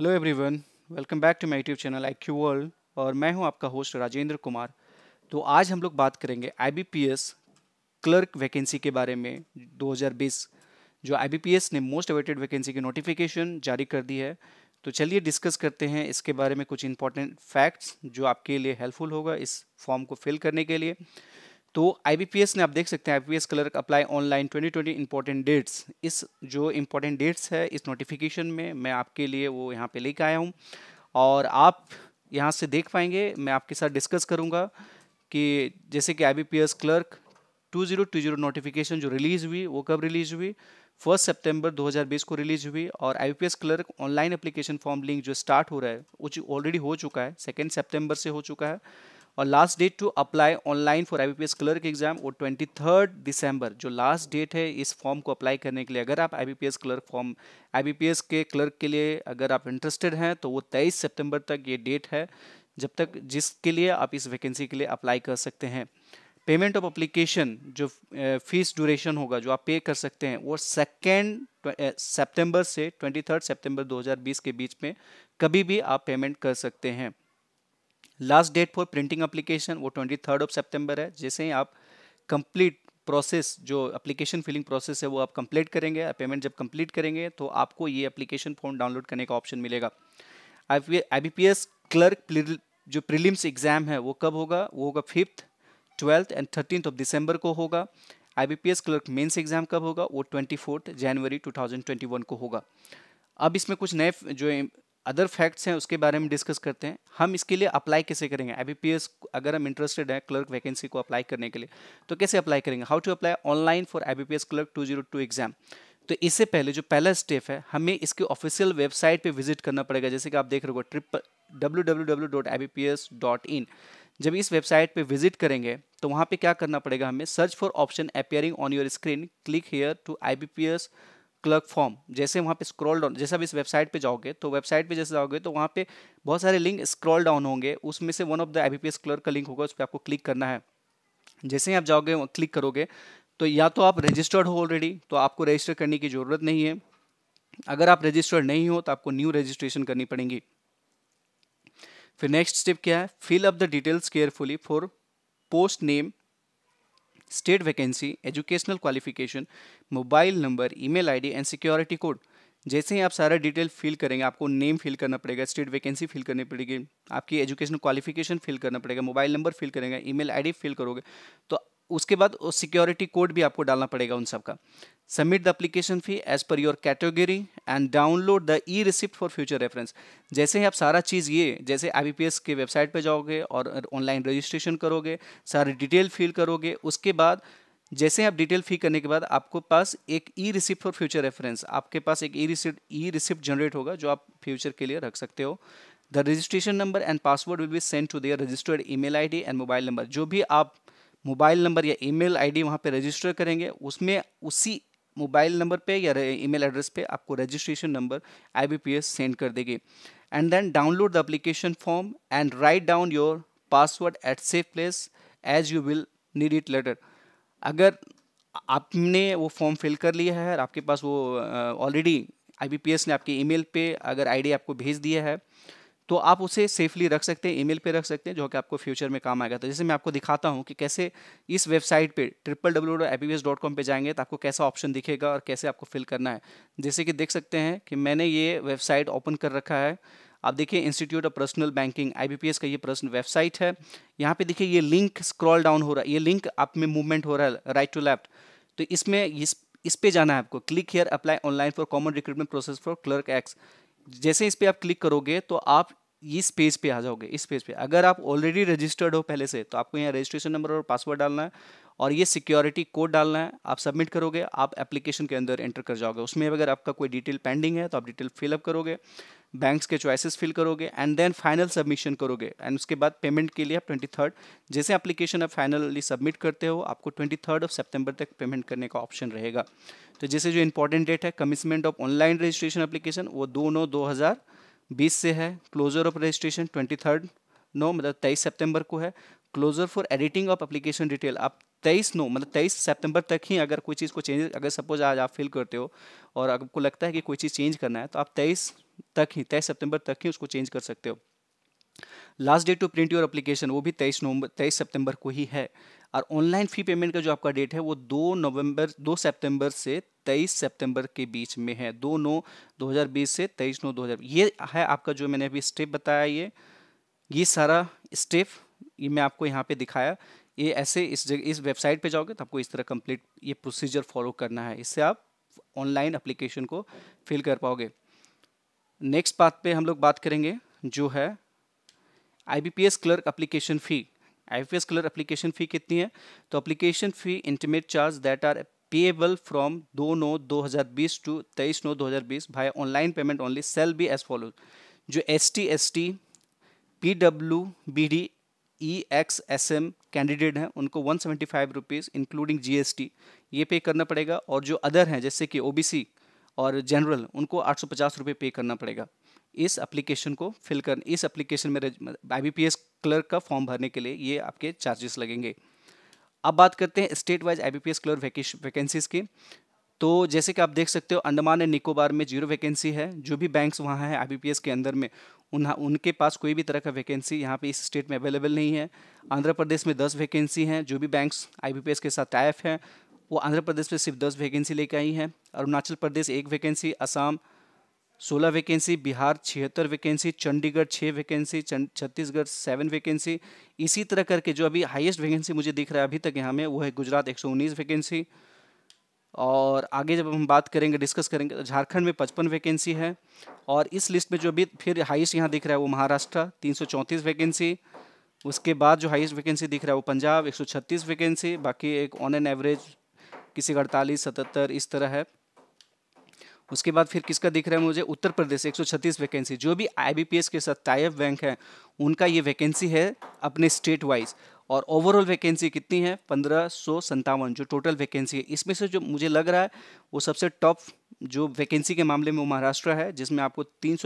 hello everyone welcome back to my YouTube channel I Q world और मैं हूं आपका होस्ट राजेंद्र कुमार तो आज हम लोग बात करेंगे आईबीपीएस क्लर्क वैकेंसी के बारे में 2020 जो आईबीपीएस ने मोस्ट अवेटेड वैकेंसी की नोटिफिकेशन जारी कर दी है तो चलिए डिस्कस करते हैं इसके बारे में कुछ इंपॉर्टेंट फैक्ट्स जो आपके लिए हेल्पफुल होगा इस फॉर्म को फिल करने के लिए तो आईबीपीएस ने आप देख सकते हैं IBPS clerk apply online 2020 important dates इस जो इम्पोर्टेंट डेट्स है इस नोटिफिकेशन में मैं आपके लिए वो यहाँ पे लेके आया हूँ और आप यहाँ से देख पाएंगे मैं आपके साथ डिस्कस करूँगा कि जैसे कि आई क्लर्क 2020 नोटिफिकेशन जो रिलीज़ हुई वो कब रिलीज़ हुई फर्स्ट सितंबर 2020 को रिलीज हुई और I clerk online application form link जो स्टार्ट हो रहा है वो ऑलरेडी हो चुका है सेकेंड सेप्टेम्बर से हो चुका है और last date to apply online for IBPS clerk exam वो थर्ड दिसंबर जो लास्ट डेट है इस फॉर्म को अप्लाई करने के लिए अगर आप आई क्लर्क फॉर्म आई के क्लर्क के लिए अगर आप इंटरेस्टेड हैं तो वो 23 सितंबर तक ये डेट है जब तक जिसके लिए आप इस वैकेंसी के लिए अप्लाई कर सकते हैं पेमेंट ऑफ अप्लीकेशन जो फीस ड्यूरेशन होगा जो आप पे कर सकते हैं वो सेकेंड सेप्टेम्बर से ट्वेंटी थर्ड सेप्टेम्बर 2020 के बीच में कभी भी आप पेमेंट कर सकते हैं last date for printing application वो ट्वेंटी थर्ड ऑफ सेप्टेम्बर है जैसे ही आप कंप्लीट प्रोसेस जो एप्लीकेशन फिलिंग प्रोसेस है वो आप कंप्लीट करेंगे पेमेंट जब कंप्लीट करेंगे तो आपको ये एप्लीकेशन फॉर्म डाउनलोड करने का ऑप्शन मिलेगा I B P S clerk जो प्रीलिम्स एग्ज़ाम है वो कब होगा वो होगा fifth twelfth and thirteen of December को होगा I B P S clerk mains exam कब होगा वो twenty fourth January two thousand twenty one को होगा अब इसमें कुछ नए जो अदर फैक्ट्स हैं उसके बारे में डिस्कस करते हैं हम इसके लिए अप्लाई कैसे करेंगे आई अगर हम इंटरेस्टेड हैं क्लर्क वैकेंसी को अप्लाई करने के लिए तो कैसे अप्लाई करेंगे how to apply online for I clerk two exam तो इससे पहले जो पहला स्टेप है हमें इसके ऑफिशियल वेबसाइट पे विजिट करना पड़ेगा जैसे कि आप देख रहे हो ट्रिप डब्ल्यू जब इस वेबसाइट पे विजिट करेंगे तो वहाँ पे क्या करना पड़ेगा हमें search for option appearing on your screen click here to I clerk form जैसे वहाँ पे स्क्रॉल डाउन जैसे आप इस वेबसाइट पे जाओगे तो वेबसाइट पे जैसे जाओगे तो वहाँ पे बहुत सारे लिंक स्क्रॉल डाउन होंगे उसमें से one of the I clerk का लिंक होगा उस पर आपको क्लिक करना है जैसे ही आप जाओगे क्लिक करोगे तो या तो आप रजिस्टर्ड हो ऑलरेडी तो आपको रजिस्टर करने की ज़रूरत नहीं है अगर आप रजिस्टर्ड नहीं हो तो आपको न्यू रजिस्ट्रेशन करनी पड़ेगी फिर नेक्स्ट स्टेप क्या है fill up the details carefully for post name state vacancy educational qualification mobile number email ID and security code जैसे ही आप सारा डिटेल फिल करेंगे आपको नेम फिल करना पड़ेगा स्टेट वैकेंसी फिल करनी पड़ेगी आपकी एजुकेशन क्वालिफिकेशन फिल करना पड़ेगा मोबाइल नंबर फिल करेंगे ईमेल आईडी फिल करोगे तो उसके बाद सिक्योरिटी कोड भी आपको डालना पड़ेगा उन सब का submit the application fee as per your category and download the e receipt for future reference जैसे ही आप सारा चीज़ ये जैसे आई बी के वेबसाइट पर जाओगे और ऑनलाइन रजिस्ट्रेशन करोगे सारी डिटेल फिल करोगे उसके बाद जैसे आप डिटेल फी करने के बाद आपको पास एक e receipt for future reference आपके पास एक e receipt e receipt generate होगा जो आप फ्यूचर के लिए रख सकते हो the registration number and password will be send to their registered email ID and mobile number जो भी आप मोबाइल नंबर या ईमेल आईडी वहाँ पे रजिस्टर करेंगे उसमें उसी मोबाइल नंबर पे या ईमेल एड्रेस पे आपको रजिस्ट्रेशन नंबर आई सेंड कर देगी and then download the application form and write down your password at safe place as you will need it later अगर आपने वो फॉर्म फिल कर लिया है और आपके पास वो ऑलरेडी आई ने आपके ईमेल पे अगर आईडी आपको भेज दिया है तो आप उसे सेफली रख सकते हैं ईमेल पे रख सकते हैं जो कि आपको फ्यूचर में काम आएगा तो जैसे मैं आपको दिखाता हूँ कि कैसे इस वेबसाइट पे triple W dot I dot com पर जाएंगे तो आपको कैसा ऑप्शन दिखेगा और कैसे आपको फिल करना है जैसे कि देख सकते हैं कि मैंने ये वेबसाइट ओपन कर रखा है आप देखिए institute of personal banking S का ये पर्सनल वेबसाइट है यहाँ पे देखिए ये लिंक स्क्रॉल डाउन हो रहा है ये लिंक आप में मूवमेंट हो रहा है राइट टू लेफ्ट तो इसमें इस इस पे जाना है आपको click here apply online for common recruitment process for clerk X जैसे इस पर आप क्लिक करोगे तो आप इस पेज पे आ जाओगे इस पेज पे अगर आप ऑलरेडी रजिस्टर्ड हो पहले से तो आपको यहाँ रजिस्ट्रेशन नंबर और पासवर्ड डालना है और ये सिक्योरिटी कोड डालना है आप सबमिट करोगे आप एप्लीकेशन के अंदर एंटर कर जाओगे उसमें अगर आपका कोई डिटेल पेंडिंग है तो आप डिटेल फिलअप करोगे बैंक्स के चॉइसेस फिल करोगे एंड देन फाइनल सबमिशन करोगे एंड उसके बाद पेमेंट के लिए आप ट्वेंटी थर्ड जैसे एप्लीकेशन आप फाइनली सबमिट करते हो आपको ट्वेंटी थर्ड ऑफ सेप्टेम्बर तक पेमेंट करने का ऑप्शन रहेगा तो जैसे जो इंपॉर्टेंट डेट है commencement of online registration application वो दो नौ दो हज़ार बीस से है closure of registration twenty third नो मतलब तेईस सितंबर को है closure for editing of application detail आप तेईस नो मतलब तेईस सितंबर तक ही अगर कोई चीज़ को चेंज अगर सपोज आज आप फिल करते हो और आपको लगता है कि कोई चीज़ चेंज करना है तो आप तेईस तक ही तेईस सितंबर तक ही उसको चेंज कर सकते हो last date to print your application वो भी तेईस नवंबर तेईस सितंबर को ही है और ऑनलाइन फ़ी पेमेंट का जो आपका डेट है वो दो नवंबर दो सितंबर से तेईस सितंबर के बीच में है दो नौ 2020 से तेईस नौ 2020 ये है आपका जो मैंने अभी स्टेप बताया ये ये सारा स्टेप ये मैं आपको यहाँ पे दिखाया ये ऐसे इस जगह इस वेबसाइट पे जाओगे तो आपको इस तरह कंप्लीट ये प्रोसीजर फॉलो करना है इससे आप ऑनलाइन अप्लीकेशन को फिल कर पाओगे नेक्स्ट बात पे हम लोग बात करेंगे जो है IBPS clerk application fee IPS clerk application fee कितनी है तो application fee intimate charge that are payable from दो नौ 2020 टू तेईस नौ 2020 भाई online payment only shall be as follow जो S T S T P W B D E X S M candidate हैं उनको one seventy five rupees including G S T ये पे करना पड़ेगा और जो अदर हैं जैसे कि ओ बी सी और जनरल उनको आठ सौ पचास रुपये पे करना पड़ेगा इस एप्लीकेशन को फिल कर इस एप्लीकेशन में I B P S clerk का फॉर्म भरने के लिए ये आपके चार्जेस लगेंगे अब बात करते हैं state wise I B P S clerk vacancies की तो जैसे कि आप देख सकते हो अंडमान एंड निकोबार में जीरो वैकेंसी है जो भी बैंक्स वहाँ हैं आई के अंदर में उन उनके पास कोई भी तरह का वैकेंसी यहाँ पे इस स्टेट में अवेलेबल नहीं है आंध्र प्रदेश में दस वैकेंसी हैं जो भी बैंक्स आई के साथ टाइफ हैं वो आंध्र प्रदेश में सिर्फ दस वैकेंसी लेके आई हैं अरुणाचल प्रदेश एक वैकेंसी असम सोलह वैकेंसी बिहार छिहत्तर वैकेंसी चंडीगढ़ छः वैकेंसी छत्तीसगढ़ सेवन वैकेंसी इसी तरह करके जो अभी हाईएस्ट वैकेंसी मुझे दिख रहा है अभी तक यहाँ में वो है गुजरात उन्नीस वैकेंसी और आगे जब हम बात करेंगे डिस्कस करेंगे तो झारखंड में पचपन वैकेंसी है और इस लिस्ट में जो अभी फिर हाइस्ट यहाँ दिख रहा है वो महाराष्ट्र तीन वैकेंसी उसके बाद जो हाइस्ट वैकेंसी दिख रहा है वो पंजाब एक वैकेंसी बाकी एक ऑन एन एवरेज किसी का अड़तालीस सतहत्तर इस तरह है उसके बाद फिर किसका दिख रहा है मुझे उत्तर प्रदेश एक वैकेंसी जो भी आई के साथ टाइप बैंक है उनका ये वैकेंसी है अपने स्टेट वाइज और ओवरऑल वैकेंसी कितनी है पंद्रह सौ संतावन जो टोटल वैकेंसी है इसमें से जो मुझे लग रहा है वो सबसे टॉप जो वैकेंसी के मामले में वो महाराष्ट्र है जिसमें आपको तीन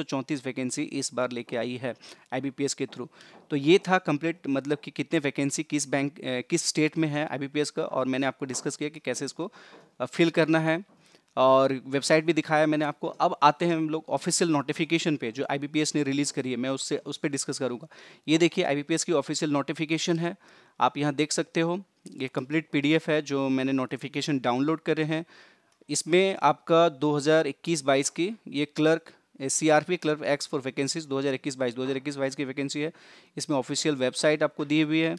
वैकेंसी इस बार लेके आई है आईबीपीएस के थ्रू तो ये था कंप्लीट मतलब कि कितने वैकेंसी किस बैंक किस स्टेट में है आईबीपीएस का और मैंने आपको डिस्कस किया कि कैसे इसको फिल करना है और वेबसाइट भी दिखाया मैंने आपको अब आते हैं हम लोग ऑफिशियल नोटिफिकेशन पे जो आई ने रिलीज़ करी है मैं उससे उस पर डिस्कस करूँगा ये देखिए आई की ऑफिशियल नोटिफिकेशन है आप यहाँ देख सकते हो ये कंप्लीट पीडीएफ है जो मैंने नोटिफिकेशन डाउनलोड करे हैं इसमें आपका 2021-22 की ये clerk C R P clerk X for vacancies 2021 हज़ार इक्कीस बाईस की वैकेंसी है इसमें ऑफिशियल वेबसाइट आपको दी हुई है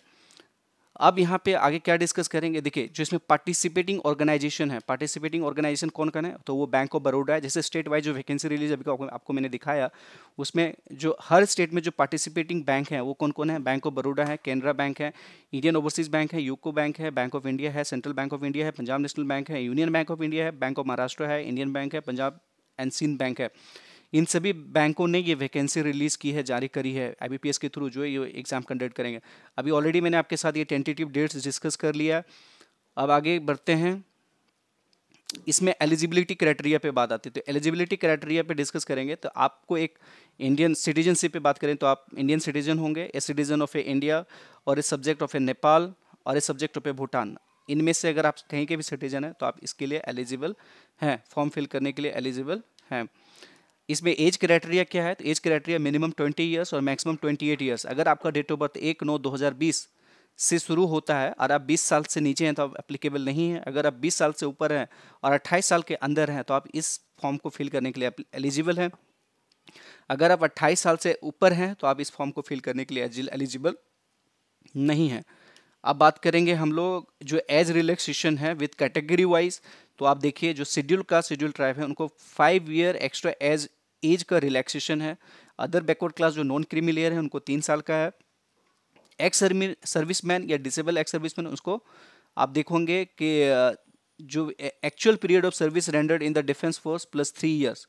अब यहाँ पे आगे क्या डिस्कस करेंगे देखिए जो इसमें पार्टिसिपेटिंग ऑर्गेनाइजेशन है पार्टिसिपेटिंग ऑर्गेनाइजेशन कौन कौन है तो वो बैंक ऑफ बड़ोडा है जैसे स्टेट वाइज जो वैकेंसी रिलीज अभी आपको, आपको मैंने दिखाया उसमें जो हर स्टेट में जो पार्टिसिपेटिंग बैंक है वो कौन कौन है बैंक ऑफ बड़ोडा है केनरा बैंक है इंडियन ओवरसीज बैंक है यूको बैंक है बैंक ऑफ इंडिया है सेंट्रल बैंक ऑफ इंडिया है पंजाब नेशनल बैंक है यूनियन बैंक ऑफ इंडिया है बैंक ऑफ महाराष्ट्र है इंडियन बैंक है पंजाब सिंध बैंक है इन सभी बैंकों ने ये वैकेंसी रिलीज़ की है जारी करी है आई के थ्रू जो है ये एग्ज़ाम कंडक्ट करेंगे अभी ऑलरेडी मैंने आपके साथ ये टेंटेटिव डेट्स डिस्कस कर लिया अब आगे बढ़ते हैं इसमें एलिजिबिलिटी क्राइटेरिया पे बात आती है तो एलिजिबिलिटी क्राइटेरिया पे डिस्कस करेंगे तो आपको एक इंडियन सिटीजनशिप पे बात करें तो आप इंडियन सिटीजन होंगे a citizen of a India और a subject of a Nepal और a subject of a Bhutan इनमें से अगर आप कहीं के भी सिटीजन हैं तो आप इसके लिए एलिजिबल हैं फॉर्म फिल करने के लिए एलिजिबल हैं इसमें एज क्राइटेरिया क्या है तो एज क्राइटेरिया मिनिमम 20 इयर्स और मैक्सिमम 28 इयर्स अगर आपका डेट ऑफ बर्थ एक नौ 2020 से शुरू होता है और आप 20 साल से नीचे हैं तो आप एप्लीकेबल नहीं है अगर आप 20 साल से ऊपर हैं और 28 साल के अंदर हैं तो आप इस फॉर्म को फिल करने के लिए एलिजिबल हैं अगर आप अट्ठाईस साल से ऊपर हैं तो आप इस फॉर्म को फिल करने के लिए एलिजिबल नहीं हैं अब बात करेंगे हम लोग जो एज रिलैक्सेशन है विद कैटेगरी वाइज तो आप देखिए जो शेड्यूल का शेड्यूल ट्राइब है उनको five year extra age age का रिलैक्सेशन है अदर बैकवर्ड क्लास जो नॉन क्रीमी लेयर है उनको तीन साल का है एक्स मैन या डिसेबल एक्स सर्विस मैन उसको आप देखोगे कि जो actual period of service rendered in the defence force plus three years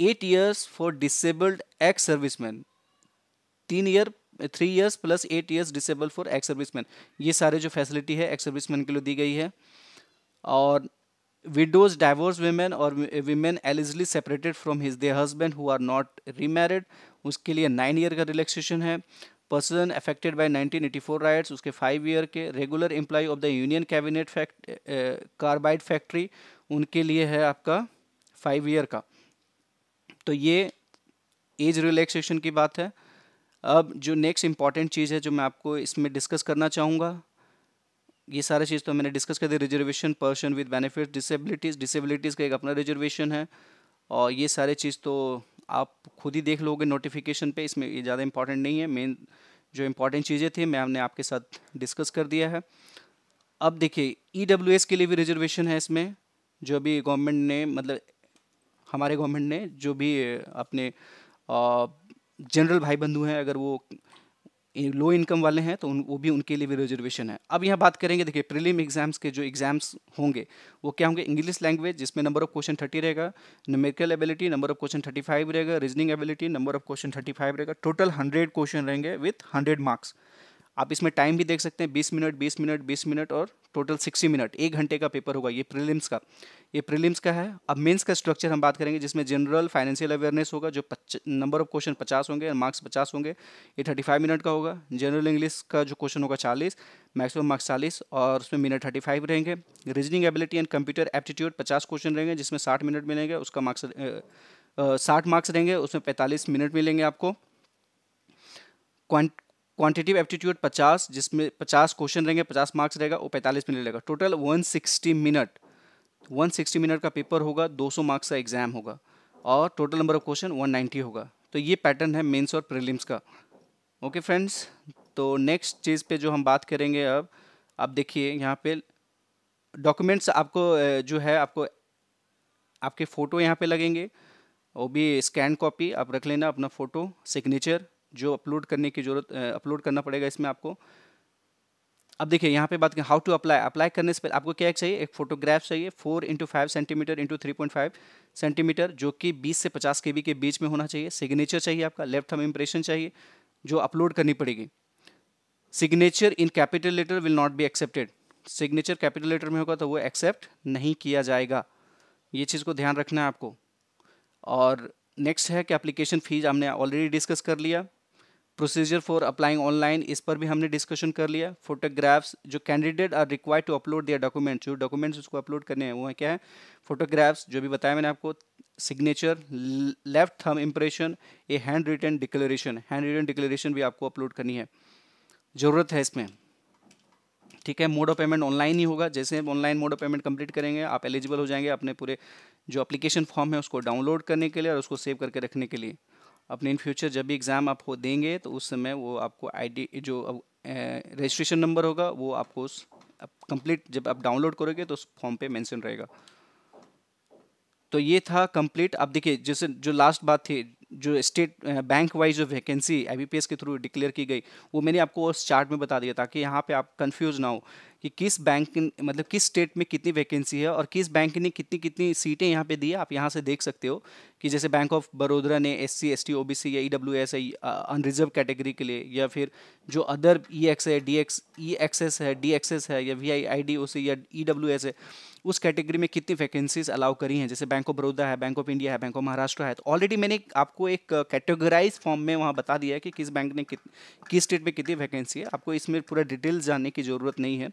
eight years for disabled ex serviceman तीन year three years plus eight years disable for ex serviceman ये सारे जो facility है एक्स सर्विसमैन के लिए दी गई है और विडोज डाइवोर्स वीमेन और women allegedly separated from his they husband who are not remarried उसके लिए नाइन ईयर का रिलैक्सेशन है person affected by nineteen eighty four riots उसके फाइव ईयर के regular employ of the union cabinet fact carbide factory उनके लिए है आपका फाइव ईयर का तो ये एज रिलैक्सेशन की बात है अब जो नेक्स्ट इंपॉर्टेंट चीज़ है जो मैं आपको इसमें डिस्कस करना चाहूँगा ये सारा चीज़ तो मैंने डिस्कस कर दी reservation person with benefit disabilities disabilities का एक अपना रिजर्वेशन है और ये सारे चीज़ तो आप खुद ही देख लोगे नोटिफिकेशन पे इसमें ये ज़्यादा इंपॉर्टेंट नहीं है मेन जो इम्पोर्टेंट चीज़ें थी मैम ने आपके साथ डिस्कस कर दिया है अब देखिए ई e के लिए भी रिजर्वेशन है इसमें जो भी गवर्नमेंट ने मतलब हमारे गवर्नमेंट ने जो भी अपने आ, जनरल भाई बंधु हैं अगर वो लो इनकम वाले हैं तो उन, वो भी उनके लिए भी रिजर्वेशन है अब यहाँ बात करेंगे देखिए प्रीलिम एग्जाम्स के जो एग्जाम्स होंगे वो क्या होंगे इंग्लिश लैंग्वेज जिसमें नंबर ऑफ क्वेश्चन थर्टी रहेगा numerical ability number of question thirty five रहेगा reasoning ability number of question thirty five रहेगा टोटल हंड्रेड क्वेश्चन रहेंगे विथ हंड्रेड मार्क्स आप इसमें टाइम भी देख सकते हैं बीस मिनट बीस मिनट बीस मिनट और टोटल सिक्सटी मिनट एक घंटे का पेपर होगा ये प्रीलिम्स का ये प्रीलिम्स का है अब मेंस का स्ट्रक्चर हम बात करेंगे जिसमें जनरल फाइनेंशियल अवेयरनेस होगा जो नंबर ऑफ क्वेश्चन पचास होंगे और मार्क्स पचास होंगे ये थर्टी फाइव मिनट का होगा जनरल इंग्लिश का जो क्वेश्चन होगा चालीस मैक्सिमम मार्क्स चालीस और उसमें मिनट थर्टी फाइव रहेंगे reasoning ability and computer aptitude पचास क्वेश्चन रहेंगे जिसमें साठ मिनट मिलेंगे उसका मार्क्स साठ मार्क्स रहेंगे उसमें पैंतालीस मिनट मिलेंगे आपको क्वांटिटिव एप्टीट्यूड 50 जिसमें 50 क्वेश्चन रहेंगे 50 मार्क्स रहेगा वो 45 मिनट रहेगा टोटल 160 मिनट 160 मिनट का पेपर होगा 200 मार्क्स का एग्जाम होगा और टोटल नंबर ऑफ क्वेश्चन 190 होगा तो ये पैटर्न है मेंस और प्रीलिम्स का ओके फ्रेंड्स तो नेक्स्ट चीज़ पे जो हम बात करेंगे अब आप देखिए यहाँ पे डॉक्यूमेंट्स आपको जो है आपको आपके फ़ोटो यहाँ पर लगेंगे वो भी स्कैन कॉपी आप रख लेना अपना फ़ोटो सिग्नेचर जो अपलोड करने की जरूरत अपलोड करना पड़ेगा इसमें आपको अब देखिए यहाँ पे बात करें हाउ टू अप्लाई अप्लाई करने से पहले आपको क्या चाहिए एक फोटोग्राफ चाहिए four into five centimetre into three point five centimetre जो कि बीस से पचास के के बीच में होना चाहिए सिग्नेचर चाहिए आपका लेफ्ट हम इंप्रेशन चाहिए जो अपलोड करनी पड़ेगी signature in capital letter will not be accepted signature capital letter में होगा तो वो एक्सेप्ट नहीं किया जाएगा ये चीज़ को ध्यान रखना है आपको और नेक्स्ट है कि एप्लीकेशन फ़ीस हमने ऑलरेडी डिस्कस कर लिया प्रोसीजर फॉर अप्लाइंग ऑनलाइन इस पर भी हमने डिस्कशन कर लिया फोटोग्राफ्स जो candidate are required to upload दिया डॉक्यूमेंट्स जो डॉक्यूमेंट्स उसको अपलोड करने हैं वो है क्या है फोटोग्राफ्स जो भी बताया मैंने आपको सिग्नेचर लेफ्ट थर्म impression a hand written declaration hand written declaration भी आपको अपलोड करनी है ज़रूरत है इसमें ठीक है मोड ऑफ पेमेंट ऑनलाइन ही होगा जैसे online mode of payment complete करेंगे आप एलिजिबल हो जाएंगे अपने पूरे जो अप्लीकेशन फॉर्म है उसको डाउनलोड करने के लिए और उसको सेव करके रखने के लिए अपने इन फ्यूचर जब भी एग्ज़ाम आप देंगे तो उस समय वो आपको आईडी जो रजिस्ट्रेशन नंबर होगा वो आपको उस कंप्लीट जब आप डाउनलोड करोगे तो उस फॉर्म पे मेंशन रहेगा तो ये था कंप्लीट आप देखिए जैसे जो लास्ट बात थी जो स्टेट बैंक वाइज जो वैकेंसी आई के थ्रू डिक्लेयर की गई वो मैंने आपको उस चार्ट में बता दिया ताकि यहाँ पे आप कंफ्यूज ना हो कि किस बैंक मतलब किस स्टेट में कितनी वैकेंसी है और किस बैंक ने कितनी कितनी सीटें यहाँ पे दी है आप यहाँ से देख सकते हो कि जैसे बैंक ऑफ बड़ोदरा ने S C S T O B C या ई डब्ल्यू एस है अनरिजर्व कैटेगरी के लिए या फिर जो अदर ई एक्स है डी एक्स ई एस है डी एस है या we I I D O सी या ई डब्ल्यू एस है उस कैटेगरी में कितनी वैकेंसीज अलाउ करी हैं जैसे बैंक ऑफ बड़ौदा है बैंक ऑफ इंडिया है बैंक ऑफ महाराष्ट्र है तो ऑलरेडी मैंने आपको एक कैटेगराइज uh, फॉर्म में वहाँ बता दिया है कि किस बैंक ने कित किस स्टेट में कितनी वैकेंसी है आपको इसमें पूरा डिटेल्स जानने की ज़रूरत नहीं है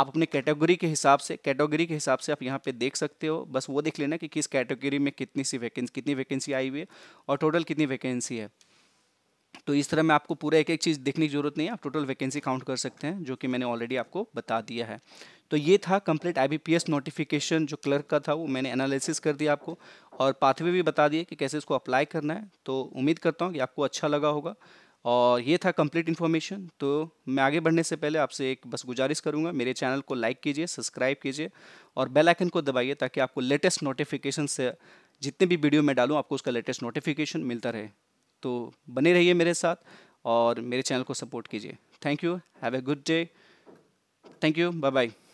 आप अपने कैटेगरी के हिसाब से कैटेगरी के हिसाब से आप यहाँ पे देख सकते हो बस वो देख लेना कि किस कैटेगरी में कितनी सी वैकेंसी कितनी वैकेंसी आई हुई है और टोटल कितनी वैकेंसी है तो इस तरह में आपको पूरा एक एक चीज़ देखने की जरूरत नहीं है आप टोटल वैकेंसी काउंट कर सकते हैं जो कि मैंने ऑलरेडी आपको बता दिया है तो ये था कंप्लीट आईबीपीएस नोटिफिकेशन जो क्लर्क का था वो मैंने एनालिसिस कर दिया आपको और पाथवे भी बता दिए कि कैसे इसको अप्लाई करना है तो उम्मीद करता हूँ कि आपको अच्छा लगा होगा और ये था कंप्लीट इन्फॉर्मेशन तो मैं आगे बढ़ने से पहले आपसे एक बस गुजारिश करूँगा मेरे चैनल को लाइक कीजिए सब्सक्राइब कीजिए और बेल आइकन को दबाइए ताकि आपको लेटेस्ट नोटिफिकेशन से जितने भी वीडियो मैं डालूँ आपको उसका लेटेस्ट नोटिफिकेशन मिलता रहे तो बने रहिए मेरे साथ और मेरे चैनल को सपोर्ट कीजिए thank you have a good day thank you bye bye